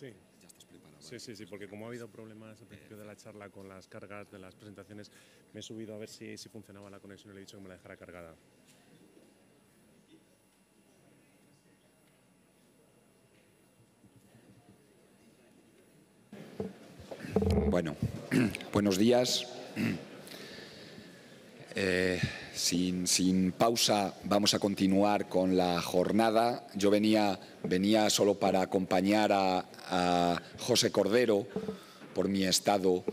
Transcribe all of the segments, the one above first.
Sí. Ya estás preparado. Sí, sí, sí, porque como ha habido problemas al principio de la charla con las cargas de las presentaciones, me he subido a ver si, si funcionaba la conexión y le he dicho que me la dejara cargada. Bueno, buenos días. Eh, sin, sin, pausa vamos a continuar con la jornada. Yo venía, venía solo para acompañar a, a José Cordero por mi estado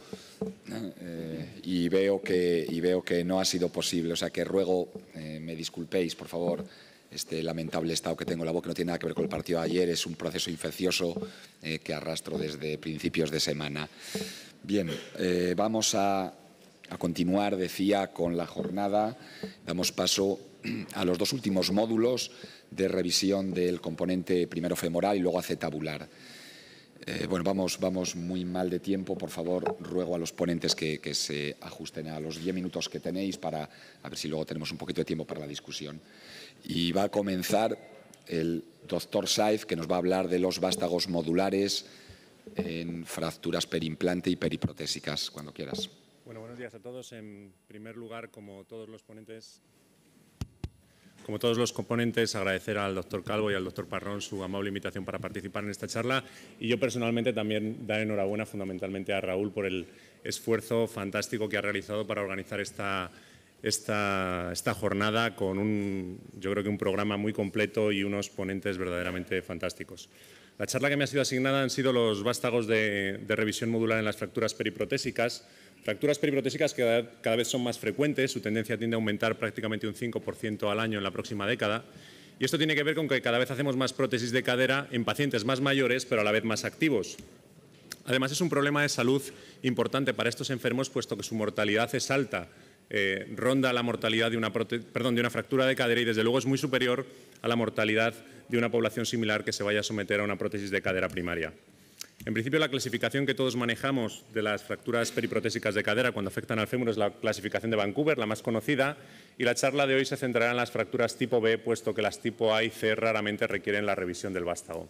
eh, y, veo que, y veo que no ha sido posible. O sea que ruego, eh, me disculpéis, por favor, este lamentable estado que tengo la boca, no tiene nada que ver con el partido de ayer, es un proceso infeccioso eh, que arrastro desde principios de semana. Bien, vamos a, continuar, decía, con la jornada. Damos paso a los dos últimos módulos de revisión del componente primero femoral y luego acetabular. Eh, bueno, vamos, vamos muy mal de tiempo. Por favor, ruego a los ponentes que, se ajusten a los 10 minutos que tenéis para a ver si luego tenemos un poquito de tiempo para la discusión. Y va a comenzar el doctor Saiz, que nos va a hablar de los vástagos modulares en fracturas perimplante y periprotésicas, cuando quieras. Bueno, buenos días a todos. En primer lugar, como todos los ponentes como todos los componentes, agradecer al doctor Calvo y al doctor Parrón su amable invitación para participar en esta charla. Y yo personalmente también dar enhorabuena fundamentalmente a Raúl por el esfuerzo fantástico que ha realizado para organizar esta esta, jornada con un, yo creo que un programa muy completo y unos ponentes verdaderamente fantásticos. La charla que me ha sido asignada han sido los vástagos de, revisión modular en las fracturas periprotésicas, Fracturas periprotésicas que cada vez son más frecuentes, su tendencia tiende a aumentar prácticamente un 5% al año en la próxima década. Y esto tiene que ver con que cada vez hacemos más prótesis de cadera en pacientes más mayores, pero a la vez más activos. Además, es un problema de salud importante para estos enfermos, puesto que su mortalidad es alta, eh, ronda la mortalidad de una, perdón, de una fractura de cadera y desde luego es muy superior a la mortalidad de una población similar que se vaya a someter a una prótesis de cadera primaria. En principio, la clasificación que todos manejamos de las fracturas periprotésicas de cadera cuando afectan al fémur es la clasificación de Vancouver, la más conocida, y la charla de hoy se centrará en las fracturas tipo B, puesto que las tipo A y C raramente requieren la revisión del vástago.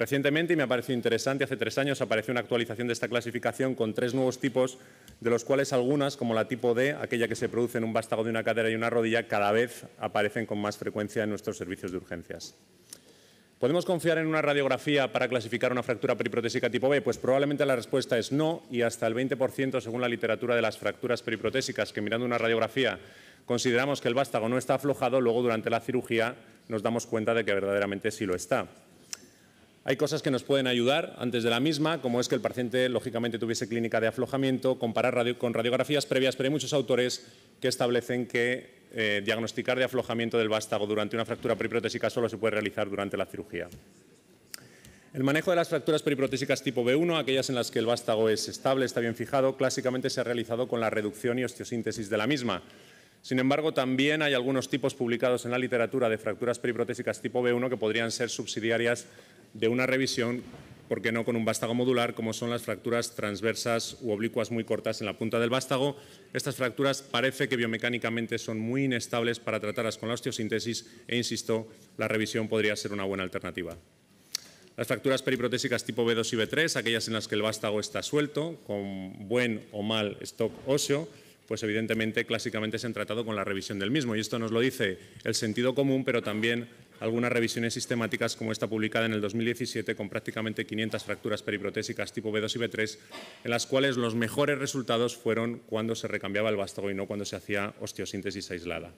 Recientemente, y me ha parecido interesante, hace tres años apareció una actualización de esta clasificación con tres nuevos tipos, de los cuales algunas, como la tipo D, aquella que se produce en un vástago de una cadera y una rodilla, cada vez aparecen con más frecuencia en nuestros servicios de urgencias. ¿Podemos confiar en una radiografía para clasificar una fractura periprotésica tipo B? Pues probablemente la respuesta es no y hasta el 20% según la literatura de las fracturas periprotésicas, que mirando una radiografía consideramos que el vástago no está aflojado, luego durante la cirugía nos damos cuenta de que verdaderamente sí lo está. Hay cosas que nos pueden ayudar antes de la misma, como es que el paciente lógicamente tuviese clínica de aflojamiento, comparar con radiografías previas, pero hay muchos autores que establecen que eh, diagnosticar de aflojamiento del vástago durante una fractura periprotésica solo se puede realizar durante la cirugía. El manejo de las fracturas periprotésicas tipo B1, aquellas en las que el vástago es estable, está bien fijado, clásicamente se ha realizado con la reducción y osteosíntesis de la misma. Sin embargo, también hay algunos tipos publicados en la literatura de fracturas periprotésicas tipo B1 que podrían ser subsidiarias de una revisión, ¿por qué no con un vástago modular, como son las fracturas transversas u oblicuas muy cortas en la punta del vástago? Estas fracturas parece que biomecánicamente son muy inestables para tratarlas con la osteosíntesis e, insisto, la revisión podría ser una buena alternativa. Las fracturas periprotésicas tipo B2 y B3, aquellas en las que el vástago está suelto, con buen o mal stock óseo, pues evidentemente clásicamente se han tratado con la revisión del mismo. Y esto nos lo dice el sentido común, pero también algunas revisiones sistemáticas como esta publicada en el 2017 con prácticamente 500 fracturas periprotésicas tipo B2 y B3, en las cuales los mejores resultados fueron cuando se recambiaba el vástago y no cuando se hacía osteosíntesis aislada.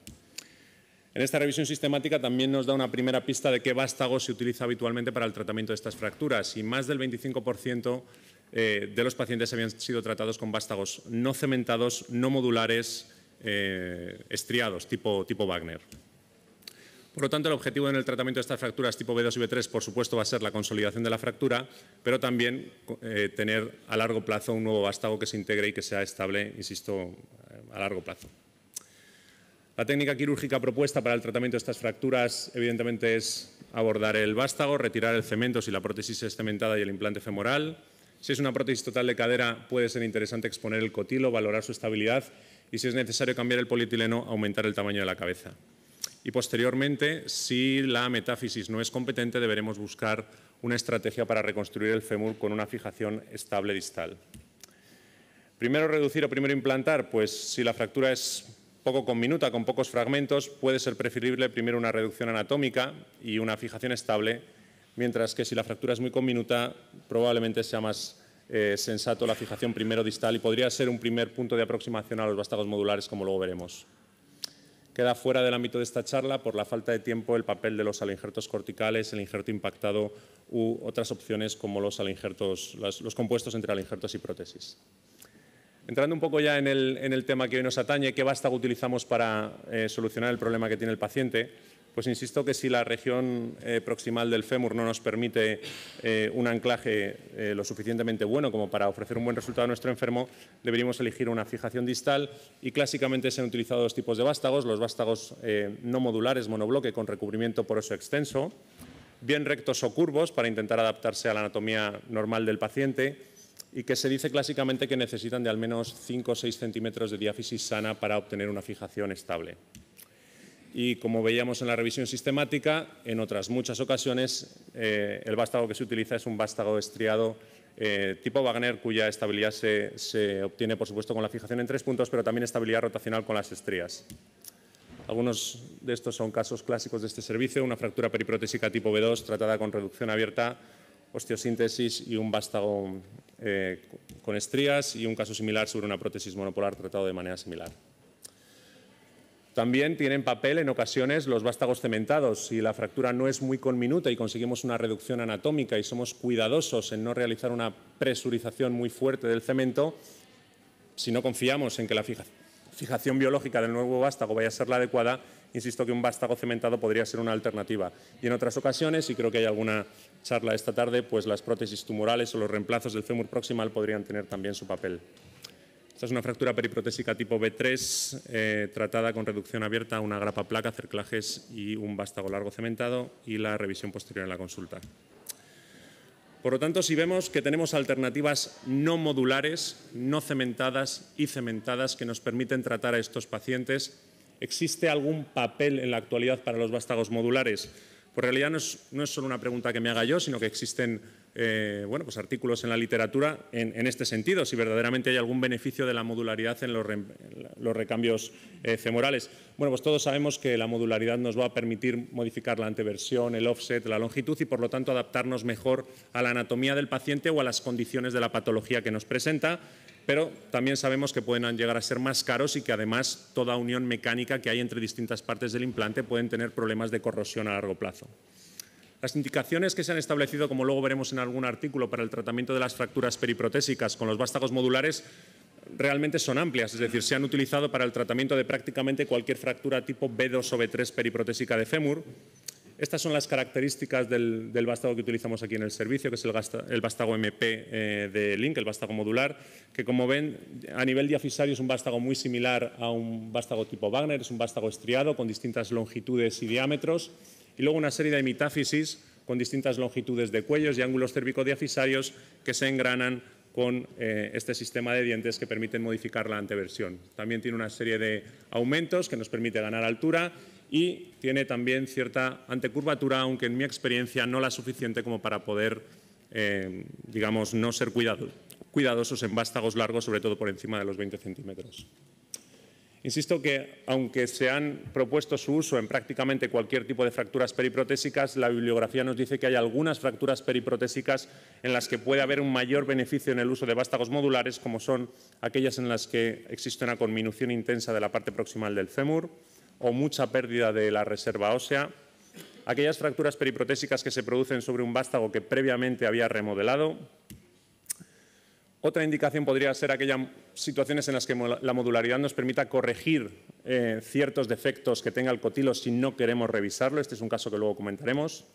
En esta revisión sistemática también nos da una primera pista de qué vástago se utiliza habitualmente para el tratamiento de estas fracturas y más del 25% eh, de los pacientes habían sido tratados con vástagos no cementados, no modulares, eh, estriados, tipo, tipo Wagner. Por lo tanto, el objetivo en el tratamiento de estas fracturas tipo B2 y B3, por supuesto, va a ser la consolidación de la fractura, pero también eh, tener a largo plazo un nuevo vástago que se integre y que sea estable, insisto, a largo plazo. La técnica quirúrgica propuesta para el tratamiento de estas fracturas, evidentemente, es abordar el vástago, retirar el cemento si la prótesis es cementada y el implante femoral, si es una prótesis total de cadera, puede ser interesante exponer el cotilo, valorar su estabilidad y, si es necesario cambiar el polietileno, aumentar el tamaño de la cabeza. Y posteriormente, si la metáfisis no es competente, deberemos buscar una estrategia para reconstruir el fémur con una fijación estable distal. Primero reducir o primero implantar, pues si la fractura es poco conminuta, con pocos fragmentos, puede ser preferible primero una reducción anatómica y una fijación estable mientras que si la fractura es muy conminuta, probablemente sea más eh, sensato la fijación primero distal y podría ser un primer punto de aproximación a los vástagos modulares, como luego veremos. Queda fuera del ámbito de esta charla, por la falta de tiempo, el papel de los alinjertos corticales, el injerto impactado u otras opciones como los, los, compuestos entre alinjertos y prótesis. Entrando un poco ya en el, tema que hoy nos atañe, qué vástago utilizamos para eh, solucionar el problema que tiene el paciente, pues insisto que si la región eh, proximal del fémur no nos permite eh, un anclaje eh, lo suficientemente bueno como para ofrecer un buen resultado a nuestro enfermo, deberíamos elegir una fijación distal y clásicamente se han utilizado dos tipos de vástagos, los vástagos no modulares, monobloque con recubrimiento poroso extenso, bien rectos o curvos para intentar adaptarse a la anatomía normal del paciente y que se dice clásicamente que necesitan de al menos 5 o 6 centímetros de diáfisis sana para obtener una fijación estable y, como veíamos en la revisión sistemática, en otras muchas ocasiones eh, el vástago que se utiliza es un vástago estriado eh, tipo Wagner, cuya estabilidad se, obtiene, por supuesto, con la fijación en tres puntos, pero también estabilidad rotacional con las estrías. Algunos de estos son casos clásicos de este servicio, una fractura periprotésica tipo B2 tratada con reducción abierta, osteosíntesis y un vástago eh, con estrías y un caso similar sobre una prótesis monopolar tratado de manera similar. También tienen papel en ocasiones los vástagos cementados. Si la fractura no es muy conminuta y conseguimos una reducción anatómica y somos cuidadosos en no realizar una presurización muy fuerte del cemento, si no confiamos en que la fijación biológica del nuevo vástago vaya a ser la adecuada, insisto que un vástago cementado podría ser una alternativa. Y en otras ocasiones, y creo que hay alguna charla esta tarde, pues las prótesis tumorales o los reemplazos del fémur proximal podrían tener también su papel. Esta es una fractura periprotésica tipo B3 eh, tratada con reducción abierta una grapa placa, cerclajes y un vástago largo cementado y la revisión posterior en la consulta. Por lo tanto, si vemos que tenemos alternativas no modulares, no cementadas y cementadas que nos permiten tratar a estos pacientes, ¿existe algún papel en la actualidad para los vástagos modulares? Por pues realidad no es, solo una pregunta que me haga yo, sino que existen eh, bueno, pues artículos en la literatura en, este sentido, si verdaderamente hay algún beneficio de la modularidad en los, recambios eh, femorales. Bueno, pues todos sabemos que la modularidad nos va a permitir modificar la anteversión, el offset, la longitud y por lo tanto adaptarnos mejor a la anatomía del paciente o a las condiciones de la patología que nos presenta pero también sabemos que pueden llegar a ser más caros y que además toda unión mecánica que hay entre distintas partes del implante pueden tener problemas de corrosión a largo plazo. Las indicaciones que se han establecido, como luego veremos en algún artículo, para el tratamiento de las fracturas periprotésicas con los vástagos modulares realmente son amplias, es decir, se han utilizado para el tratamiento de prácticamente cualquier fractura tipo B2 o B3 periprotésica de fémur, estas son las características del, vástago que utilizamos aquí en el servicio, que es el, vástago MP eh, de Link, el vástago modular, que como ven, a nivel diafisario es un vástago muy similar a un vástago tipo Wagner, es un vástago estriado con distintas longitudes y diámetros, y luego una serie de mitáfisis con distintas longitudes de cuellos y ángulos cérvico-diafisarios que se engranan con eh, este sistema de dientes que permiten modificar la anteversión. También tiene una serie de aumentos que nos permite ganar altura y tiene también cierta antecurvatura, aunque en mi experiencia no la suficiente como para poder, eh, digamos, no ser cuidadosos en vástagos largos, sobre todo por encima de los 20 centímetros. Insisto que, aunque se han propuesto su uso en prácticamente cualquier tipo de fracturas periprotésicas, la bibliografía nos dice que hay algunas fracturas periprotésicas en las que puede haber un mayor beneficio en el uso de vástagos modulares, como son aquellas en las que existe una conminución intensa de la parte proximal del fémur, o mucha pérdida de la reserva ósea, aquellas fracturas periprotésicas que se producen sobre un vástago que previamente había remodelado. Otra indicación podría ser aquellas situaciones en las que la modularidad nos permita corregir eh, ciertos defectos que tenga el cotilo si no queremos revisarlo. Este es un caso que luego comentaremos.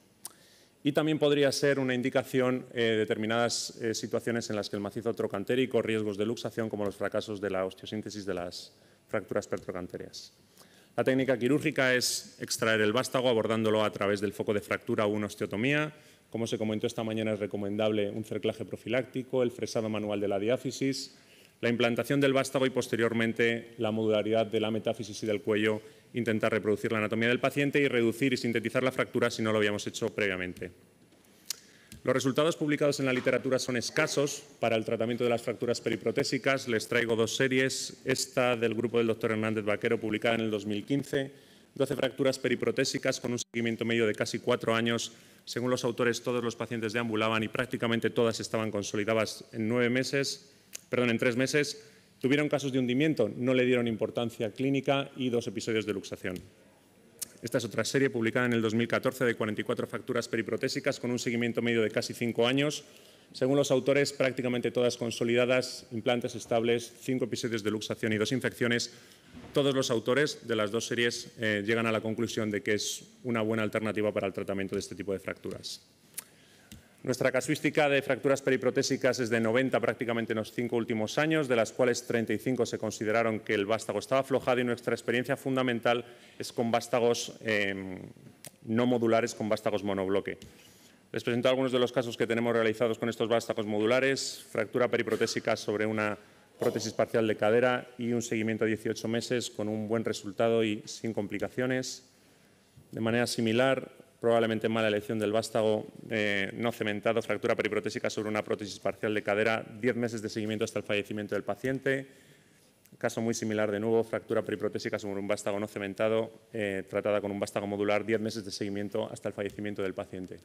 Y también podría ser una indicación eh, determinadas eh, situaciones en las que el macizo trocantérico, riesgos de luxación como los fracasos de la osteosíntesis de las fracturas pertrocantéreas. La técnica quirúrgica es extraer el vástago abordándolo a través del foco de fractura o una osteotomía. Como se comentó esta mañana, es recomendable un cerclaje profiláctico, el fresado manual de la diáfisis, la implantación del vástago y posteriormente la modularidad de la metáfisis y del cuello, intentar reproducir la anatomía del paciente y reducir y sintetizar la fractura si no lo habíamos hecho previamente. Los resultados publicados en la literatura son escasos para el tratamiento de las fracturas periprotésicas. Les traigo dos series, esta del grupo del doctor Hernández Vaquero, publicada en el 2015, 12 fracturas periprotésicas con un seguimiento medio de casi cuatro años. Según los autores, todos los pacientes deambulaban y prácticamente todas estaban consolidadas en, nueve meses, perdón, en tres meses. Tuvieron casos de hundimiento, no le dieron importancia clínica y dos episodios de luxación. Esta es otra serie publicada en el 2014 de 44 fracturas periprotésicas con un seguimiento medio de casi cinco años. Según los autores, prácticamente todas consolidadas, implantes estables, cinco episodios de luxación y dos infecciones. Todos los autores de las dos series eh, llegan a la conclusión de que es una buena alternativa para el tratamiento de este tipo de fracturas. Nuestra casuística de fracturas periprotésicas es de 90 prácticamente en los cinco últimos años, de las cuales 35 se consideraron que el vástago estaba aflojado y nuestra experiencia fundamental es con vástagos em, no modulares, con vástagos monobloque. Les presento algunos de los casos que tenemos realizados con estos vástagos modulares, fractura periprotésica sobre una prótesis parcial de cadera y un seguimiento a 18 meses con un buen resultado y sin complicaciones. De manera similar, probablemente mala elección del vástago eh, no cementado, fractura periprotésica sobre una prótesis parcial de cadera, 10 meses de seguimiento hasta el fallecimiento del paciente. Caso muy similar de nuevo, fractura periprotésica sobre un vástago no cementado, eh, tratada con un vástago modular, 10 meses de seguimiento hasta el fallecimiento del paciente.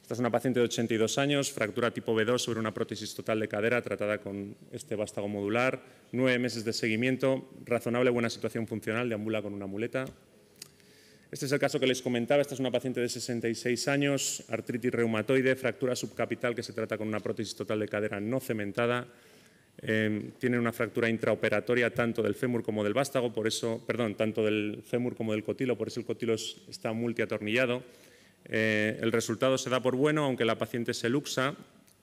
Esta es una paciente de 82 años, fractura tipo B2 sobre una prótesis total de cadera tratada con este vástago modular, 9 meses de seguimiento, razonable buena situación funcional, deambula con una muleta, este es el caso que les comentaba. Esta es una paciente de 66 años, artritis reumatoide, fractura subcapital que se trata con una prótesis total de cadera no cementada. Eh, tiene una fractura intraoperatoria tanto del fémur como del vástago, por eso, perdón, tanto del fémur como del cotilo, por eso el cotilo está multiatornillado. Eh, el resultado se da por bueno, aunque la paciente se luxa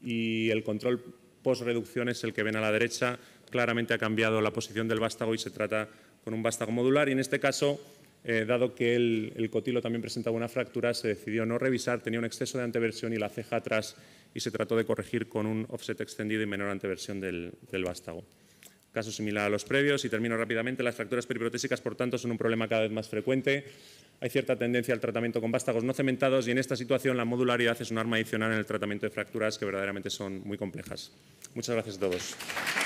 y el control post es el que ven a la derecha. Claramente ha cambiado la posición del vástago y se trata con un vástago modular. Y en este caso eh, dado que el, cotilo también presentaba una fractura, se decidió no revisar, tenía un exceso de anteversión y la ceja atrás y se trató de corregir con un offset extendido y menor anteversión del, del vástago. Caso similar a los previos y termino rápidamente, las fracturas periprotésicas por tanto son un problema cada vez más frecuente. Hay cierta tendencia al tratamiento con vástagos no cementados y en esta situación la modularidad es un arma adicional en el tratamiento de fracturas que verdaderamente son muy complejas. Muchas gracias a todos.